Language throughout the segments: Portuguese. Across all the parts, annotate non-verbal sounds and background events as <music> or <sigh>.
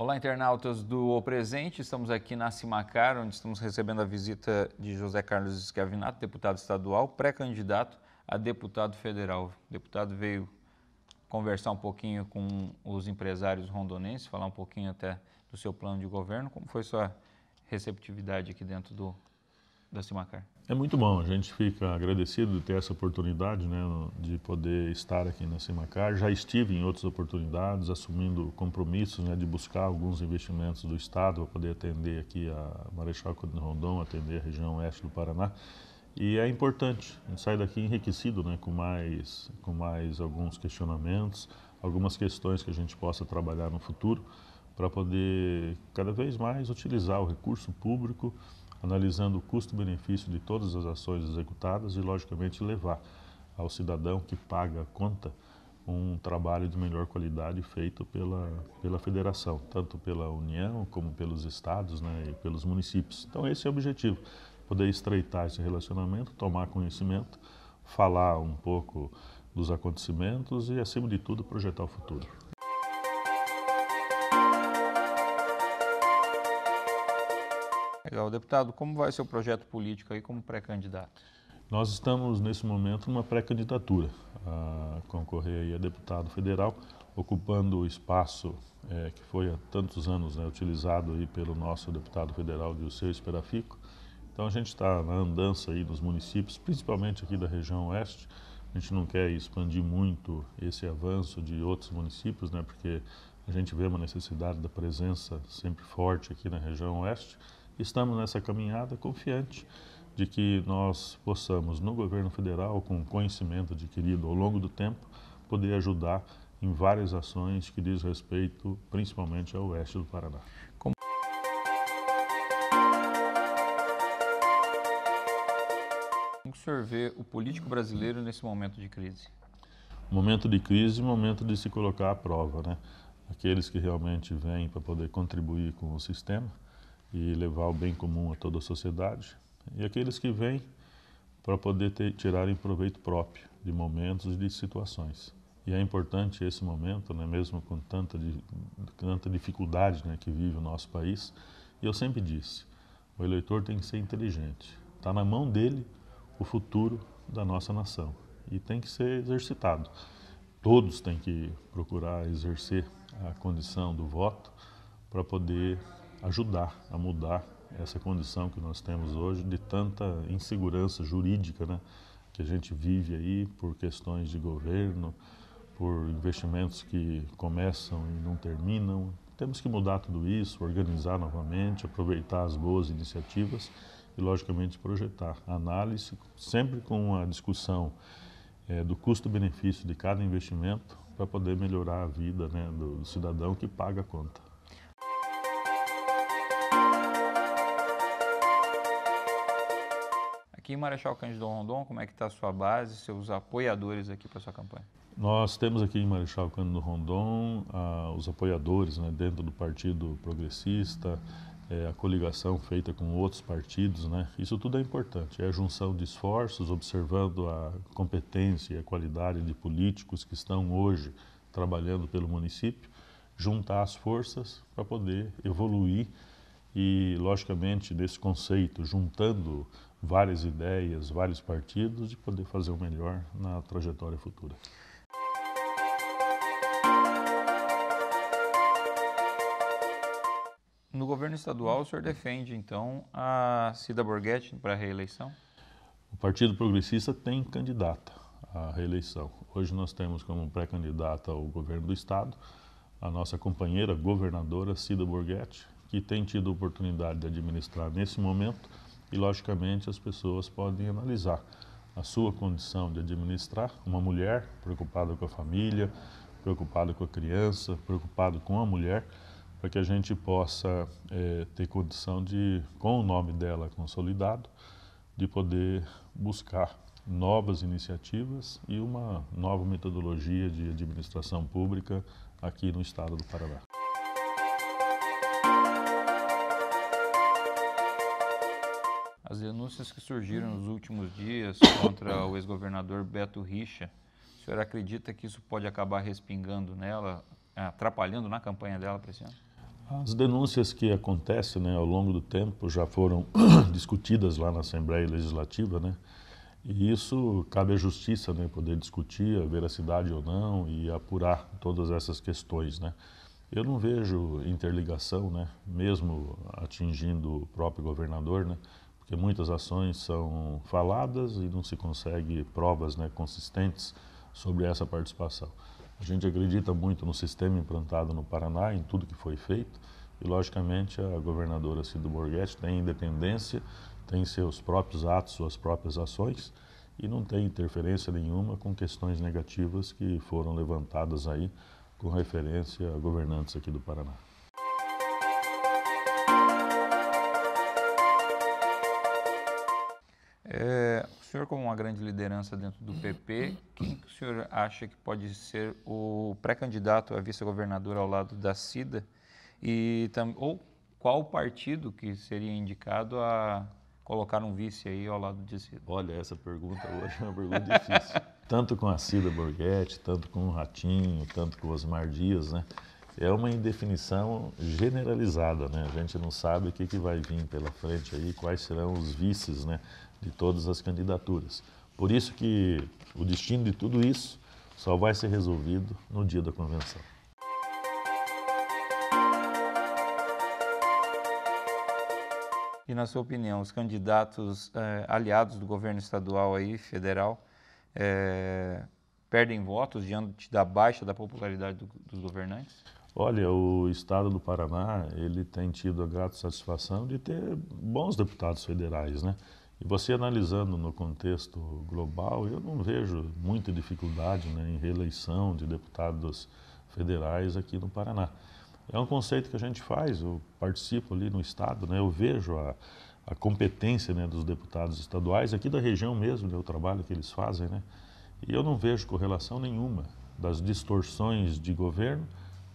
Olá, internautas do O Presente. Estamos aqui na Cimacar, onde estamos recebendo a visita de José Carlos Escavinato, deputado estadual, pré-candidato a deputado federal. O deputado veio conversar um pouquinho com os empresários rondonenses, falar um pouquinho até do seu plano de governo. Como foi sua receptividade aqui dentro do, da Cimacar? É muito bom, a gente fica agradecido de ter essa oportunidade, né, de poder estar aqui na Simacar. Já estive em outras oportunidades, assumindo compromissos, né, de buscar alguns investimentos do Estado para poder atender aqui a Marechal Cândido Rondon, atender a região oeste do Paraná. E é importante, a gente sai daqui enriquecido, né, com mais, com mais alguns questionamentos, algumas questões que a gente possa trabalhar no futuro para poder cada vez mais utilizar o recurso público analisando o custo-benefício de todas as ações executadas e, logicamente, levar ao cidadão que paga a conta um trabalho de melhor qualidade feito pela, pela federação, tanto pela União como pelos estados né, e pelos municípios. Então, esse é o objetivo: poder estreitar esse relacionamento, tomar conhecimento, falar um pouco dos acontecimentos e, acima de tudo, projetar o futuro. Legal. Deputado, como vai seu projeto político aí como pré-candidato? Nós estamos, nesse momento, numa pré-candidatura a concorrer aí a deputado federal, ocupando o espaço é, que foi há tantos anos né, utilizado aí pelo nosso deputado federal, Dirceu Esperafico. Então a gente está na andança aí dos municípios, principalmente aqui da região oeste. A gente não quer expandir muito esse avanço de outros municípios, né, porque a gente vê uma necessidade da presença sempre forte aqui na região oeste estamos nessa caminhada confiante de que nós possamos, no governo federal, com conhecimento adquirido ao longo do tempo, poder ajudar em várias ações que diz respeito principalmente ao oeste do Paraná. Como... Como o senhor vê o político brasileiro nesse momento de crise? Momento de crise, momento de se colocar à prova, né? Aqueles que realmente vêm para poder contribuir com o sistema, e levar o bem comum a toda a sociedade, e aqueles que vêm para poder ter, tirarem proveito próprio de momentos e de situações. E é importante esse momento, né, mesmo com tanta, tanta dificuldade né, que vive o nosso país. E eu sempre disse: o eleitor tem que ser inteligente. Está na mão dele o futuro da nossa nação e tem que ser exercitado. Todos têm que procurar exercer a condição do voto para poder ajudar a mudar essa condição que nós temos hoje de tanta insegurança jurídica né, que a gente vive aí por questões de governo, por investimentos que começam e não terminam. Temos que mudar tudo isso, organizar novamente, aproveitar as boas iniciativas e, logicamente, projetar análise, sempre com a discussão é, do custo-benefício de cada investimento para poder melhorar a vida né, do cidadão que paga a conta. Aqui em Marechal Cândido Rondon, como é que está a sua base, seus apoiadores aqui para a sua campanha? Nós temos aqui em Marechal Cândido Rondon ah, os apoiadores né, dentro do Partido Progressista, é, a coligação feita com outros partidos, né, isso tudo é importante. É a junção de esforços, observando a competência e a qualidade de políticos que estão hoje trabalhando pelo município, juntar as forças para poder evoluir e, logicamente, desse conceito, juntando várias ideias, vários partidos, de poder fazer o melhor na trajetória futura. No governo estadual, o senhor defende, então, a Cida Borghetti para a reeleição? O Partido Progressista tem candidata à reeleição. Hoje nós temos como pré-candidata ao governo do Estado a nossa companheira governadora Cida Borghetti, que tem tido oportunidade de administrar, nesse momento, e, logicamente, as pessoas podem analisar a sua condição de administrar uma mulher preocupada com a família, preocupada com a criança, preocupada com a mulher, para que a gente possa é, ter condição de, com o nome dela consolidado, de poder buscar novas iniciativas e uma nova metodologia de administração pública aqui no estado do Paraná. As denúncias que surgiram nos últimos dias <coughs> contra o ex-governador Beto Richa, o senhor acredita que isso pode acabar respingando nela, atrapalhando na campanha dela para esse ano? As denúncias que acontecem né, ao longo do tempo já foram <coughs> discutidas lá na Assembleia Legislativa, né? E isso cabe à justiça, né, poder discutir a veracidade ou não e apurar todas essas questões, né? Eu não vejo interligação, né, mesmo atingindo o próprio governador, né? porque muitas ações são faladas e não se consegue provas né, consistentes sobre essa participação. A gente acredita muito no sistema implantado no Paraná, em tudo que foi feito, e logicamente a governadora Cido Borghetti tem independência, tem seus próprios atos, suas próprias ações, e não tem interferência nenhuma com questões negativas que foram levantadas aí com referência a governantes aqui do Paraná. É, o senhor, como uma grande liderança dentro do PP, quem que o senhor acha que pode ser o pré-candidato a vice-governador ao lado da Cida? E ou qual partido que seria indicado a colocar um vice aí ao lado de Cida? Olha, essa pergunta hoje é uma pergunta difícil. tanto com a Cida Borghetti, tanto com o Ratinho, tanto com o Osmar Dias, né? é uma indefinição generalizada, né? A gente não sabe o que, que vai vir pela frente aí, quais serão os vices, né, de todas as candidaturas. Por isso que o destino de tudo isso só vai ser resolvido no dia da convenção. E na sua opinião, os candidatos eh, aliados do governo estadual aí, federal, eh, perdem votos diante da baixa da popularidade do, dos governantes? Olha, o estado do Paraná, ele tem tido a grata satisfação de ter bons deputados federais, né? E você analisando no contexto global, eu não vejo muita dificuldade né, em reeleição de deputados federais aqui no Paraná. É um conceito que a gente faz, eu participo ali no Estado, né, eu vejo a, a competência né, dos deputados estaduais, aqui da região mesmo, né, o trabalho que eles fazem, né, e eu não vejo correlação nenhuma das distorções de governo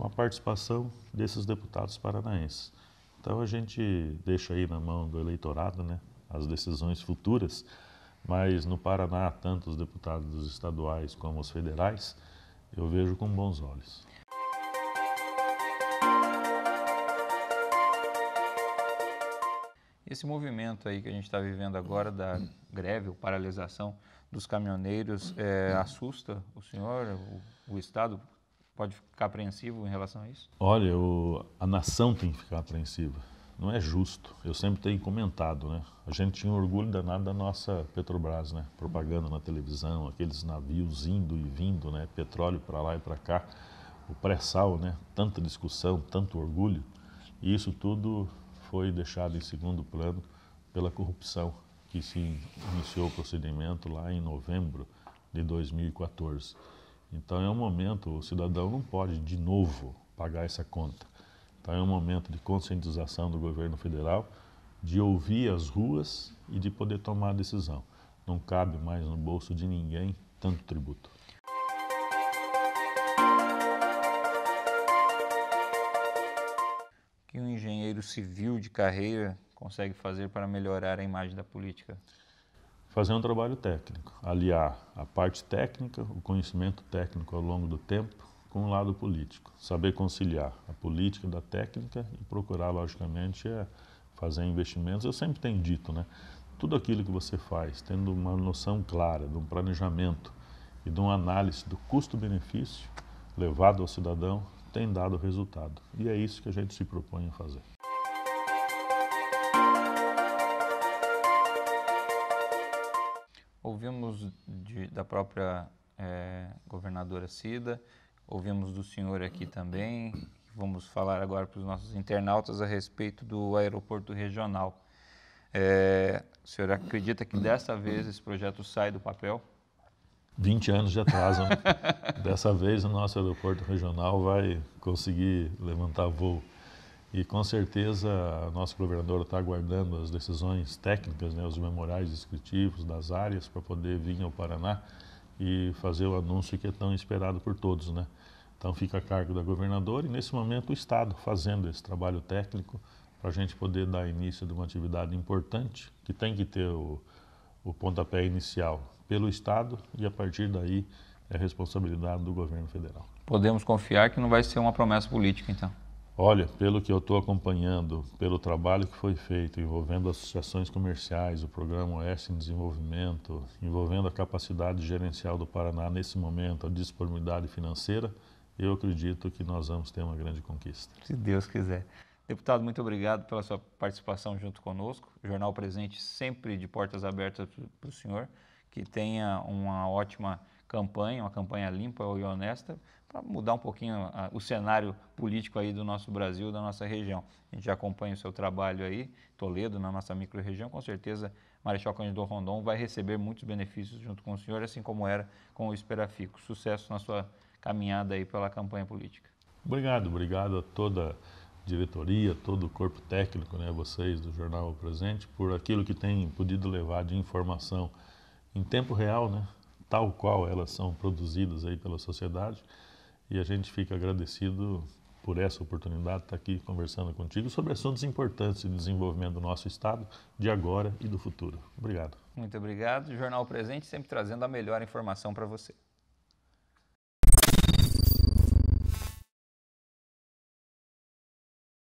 com a participação desses deputados paranaenses. Então a gente deixa aí na mão do eleitorado né, as decisões futuras, mas no Paraná, tanto os deputados estaduais como os federais, eu vejo com bons olhos. Esse movimento aí que a gente está vivendo agora da greve ou paralisação dos caminhoneiros é, assusta o senhor, o, o Estado? pode ficar apreensivo em relação a isso? Olha, o, a nação tem que ficar apreensiva. Não é justo. Eu sempre tenho comentado, né? A gente tinha orgulho danado da nossa Petrobras, né? Propaganda na televisão, aqueles navios indo e vindo, né? Petróleo para lá e para cá, o pré-sal, né? Tanta discussão, tanto orgulho. E isso tudo foi deixado em segundo plano pela corrupção que se iniciou o procedimento lá em novembro de 2014. Então é um momento, o cidadão não pode de novo pagar essa conta. Então é um momento de conscientização do governo federal, de ouvir as ruas e de poder tomar a decisão. Não cabe mais no bolso de ninguém tanto tributo. O que um engenheiro civil de carreira consegue fazer para melhorar a imagem da política? fazer um trabalho técnico, aliar a parte técnica, o conhecimento técnico ao longo do tempo, com o lado político. Saber conciliar a política da técnica e procurar, logicamente, é fazer investimentos. Eu sempre tenho dito, né? Tudo aquilo que você faz, tendo uma noção clara de um planejamento e de uma análise do custo-benefício levado ao cidadão, tem dado resultado. E é isso que a gente se propõe a fazer. Ouvimos de, da própria é, governadora Cida, ouvimos do senhor aqui também. Vamos falar agora para os nossos internautas a respeito do aeroporto regional. É, o senhor acredita que dessa vez esse projeto sai do papel? 20 anos de atraso. Né? <laughs> dessa vez o nosso aeroporto regional vai conseguir levantar voo. E com certeza nosso governador está aguardando as decisões técnicas, né, os memorais descritivos das áreas para poder vir ao Paraná e fazer o anúncio que é tão esperado por todos, né? Então fica a cargo da governadora e nesse momento o Estado fazendo esse trabalho técnico para a gente poder dar início de uma atividade importante que tem que ter o, o pontapé inicial pelo Estado e a partir daí é responsabilidade do governo federal. Podemos confiar que não vai ser uma promessa política, então. Olha, pelo que eu estou acompanhando, pelo trabalho que foi feito envolvendo associações comerciais, o programa Oeste em Desenvolvimento, envolvendo a capacidade gerencial do Paraná nesse momento, a disponibilidade financeira, eu acredito que nós vamos ter uma grande conquista. Se Deus quiser. Deputado, muito obrigado pela sua participação junto conosco. O Jornal Presente sempre de portas abertas para o senhor. Que tenha uma ótima campanha, uma campanha limpa e honesta, para mudar um pouquinho a, o cenário político aí do nosso Brasil, da nossa região. A gente já acompanha o seu trabalho aí, Toledo, na nossa microrregião, com certeza Marechal Cândido Rondon vai receber muitos benefícios junto com o senhor, assim como era com o Esperafico. Sucesso na sua caminhada aí pela campanha política. Obrigado, obrigado a toda diretoria, todo o corpo técnico, né, vocês do Jornal Presente, por aquilo que têm podido levar de informação em tempo real, né, tal qual elas são produzidas aí pela sociedade, e a gente fica agradecido por essa oportunidade de estar aqui conversando contigo sobre assuntos importantes de desenvolvimento do nosso Estado, de agora e do futuro. Obrigado. Muito obrigado. Jornal Presente sempre trazendo a melhor informação para você.